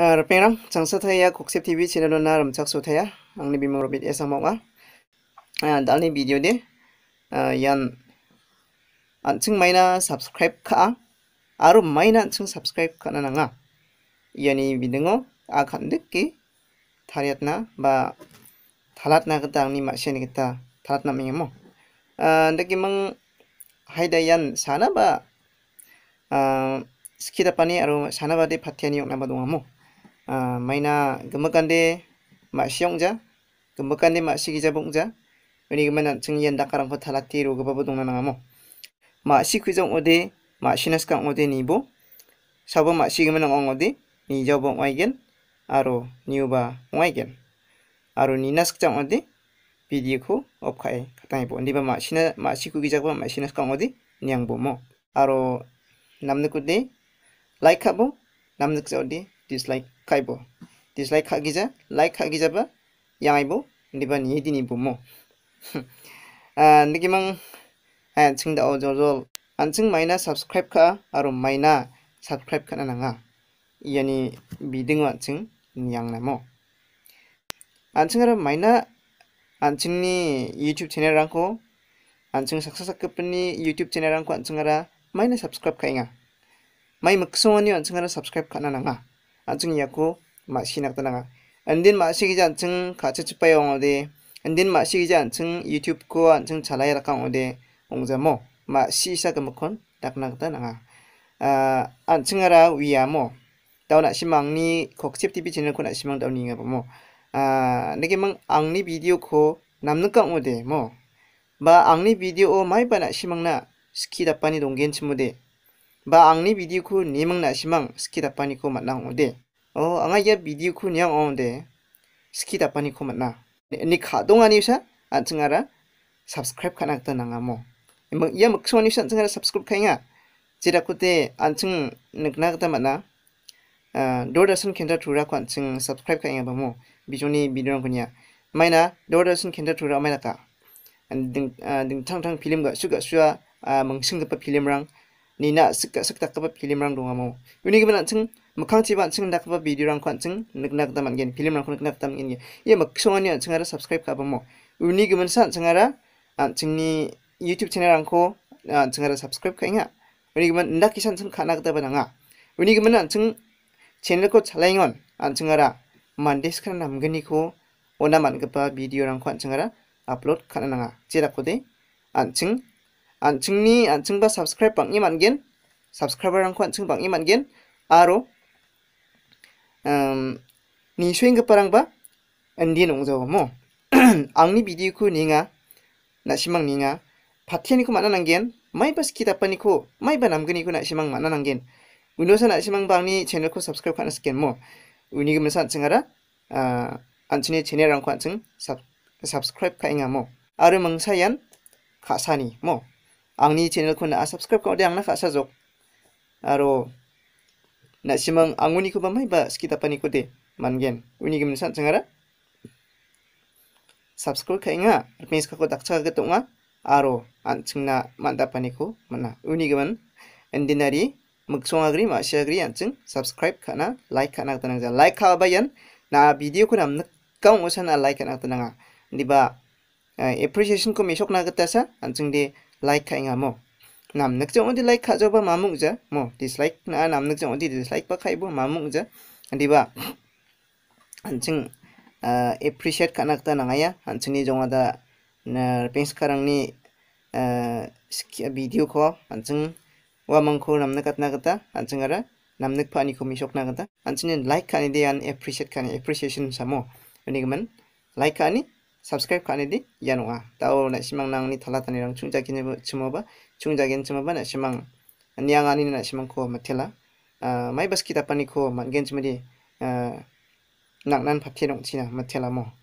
Rapingrang, changsa thaya k o k s i p TV channel na ramchak su thaya. Ang n i b i mong r o b i t esa m o k a Dal ni video di. Yan. Anchung m a i na subscribe ka. Arum a m a i na anchung subscribe ka na nga. Yan n i bidingo. Akandik ki. t a r i a t na ba. Thalat na kita ang ni masya ni kita. Thalat na mga i n mo. Dagi e k i m n h a mang 하이다얀 사나바 스 a 다파니 아로 사나바데 파티아니 용나바 동아모 na maina gemakande ma siongja gemakande ma sigija bongja weni gemana chung yen dakarang ko thalati ro gaba bodong na nangamo ma sikhujong ode ma sinaska ode nibo sabo ma sigemana ong ode ni jobo ngaigen aro ngoài gen aro ni naskjang ode video ko opkai katangi bo ndiba ma sina ma sikhujija ba ma sinaska ode nyang bomo aro namnukude like abo namnukja ode dislike khaibo dislike khagija like khagija ba yangaibo niba ni dini bomo a ah, nikimang a ah, chingda ojojol anching maina subscribe kha aro maina subscribe khana nanga yani biding wa ching niyang namo anching aro maina 안층니 유튜브 채널 안고 안층 삭사삭급분이 유튜브 채널 안고 안층하라 마이너 섭스크라이브 가잉아 마이 subscribe 안층하라 섭스크라이브 가나나가 anchung yaku ma shinak tananga andin ma shigi anchung kacha chipa yong ode andin ma shigi anchung youtube ko anchung chalai rakang ode ongjamo ma shi sa gamakon daknak tananga anchung ara wiamo 다우나 시망니 kokchep tv channel ko na simang dauni nga mo 아 내게 망 앙니 비디오 코 남는 깡 오데 뭐마 앙니 비디오 마이바나 심망나 스키 다빠니 동겐 친무데 ba ang ni video ku ni mang na simang skit apani ko mat nang ode. O oh, ang ay video ku niyang ang oh, ode skit apani ko mat na. Ni ka dong ani sa at ah, tengara subscribe ka nak tanang amo. Imang iya makso ani sa tengara subscribe ka nga. Jira ku te an ting nag nag ta mat na. Ah, dorasan kenda tura ku an ting subscribe ka nga ba mo. Bijo ni video ng kunya. May na dorasan kenda tura may na ka. Ding tang tang film ga suga suga ah, mang singgapa film rang nina sika sakta kaba film rang dunga mo yuni gi ban chung mukhang chi ban chung da kaba video rang khan chung nik nak da man gen film rang khan nak tam gen ye mak so ni chung ara subscribe ka ba mo yuni gi ban san chung ara an chung ni youtube channel rang ko an chung ara subscribe ka inga yuni gi ban nda ki san chung khanak da ba nga yuni gi ban an chung channel ko chalaing on an chung ara mandis khan nam gen ni ko ona man ga ba video rang khan chung ara upload khan nga che da ko de an chung anching ni anching ba subscribe pang iman gen subscriber ang ko anching pang iman gen aro um, ni shwing ka parang ba andi nong zawa mo ang ni video ko ni nga na simang ni nga patiyan ko manan ang gen may bas kita pa ni ko may ba namgani ko na simang manan ang gen Unosa na simang bang ni channel ko subscribe ka na skin mo unigum sa anching ara uh, 안친의 제네랑 관증 삽, 삽스크라이브 카잉아 뭐 아르멍사얀 가사니 뭐 angni channel kuna a ah, subscribe kau deang nakak sajok. Aro nak simang anguni ku bamai ba sekita panikote mangen. Uni gimna sat sangara? Subscribe kai nga, please kau tak cakap ketuk nga. Aro ancingna manda paniku mana. Uni gimna endinari Maksud agri, maksud agri, anjing subscribe kena, like kena kita nengah. Like kau bayan, na video kau nampak kau usah na like kena kita nengah. Di bawah eh, appreciation kau mesok nak kita sa, anjing dia. Like खाएंगा मो नाम नक जो उन्हें लाइक खा जो बा मामूक जा मो डिसलाइक ना नाम नक जो उन्हें डिसलाइक बा खाई बो मामूक जा अंडीबा अंचिंग एप्रिशिएट करना तो नगाया अंचिंगी जो उन्हें ना पेंस करंग ने वीडियो को अंचिंग वा मंगो नाम नक करना करता अंचिंग अरे नाम नक पानी को मिशोक ना करता अंचिंग लाइक खाने दे � subscribe ka di yanwa ta o na simang nang ni thala tani rang chungja kin chimo ba chungja gen chimo ba na simang nya nga na simang ko mathela ah, mai bas kita pani ko mangen chimo di ah, nang nan phap che dong china mathela mo